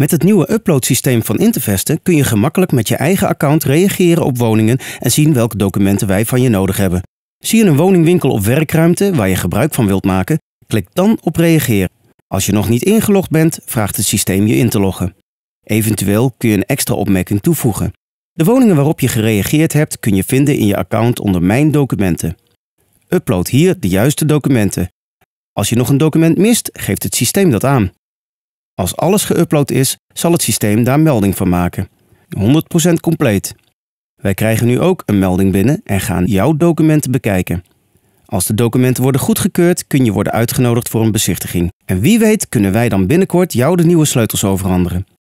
Met het nieuwe uploadsysteem van Intervesten kun je gemakkelijk met je eigen account reageren op woningen en zien welke documenten wij van je nodig hebben. Zie je een woningwinkel of werkruimte waar je gebruik van wilt maken? Klik dan op reageer. Als je nog niet ingelogd bent, vraagt het systeem je in te loggen. Eventueel kun je een extra opmerking toevoegen. De woningen waarop je gereageerd hebt kun je vinden in je account onder Mijn documenten. Upload hier de juiste documenten. Als je nog een document mist, geeft het systeem dat aan. Als alles geüpload is, zal het systeem daar melding van maken. 100% compleet. Wij krijgen nu ook een melding binnen en gaan jouw documenten bekijken. Als de documenten worden goedgekeurd, kun je worden uitgenodigd voor een bezichtiging. En wie weet kunnen wij dan binnenkort jou de nieuwe sleutels overhandigen.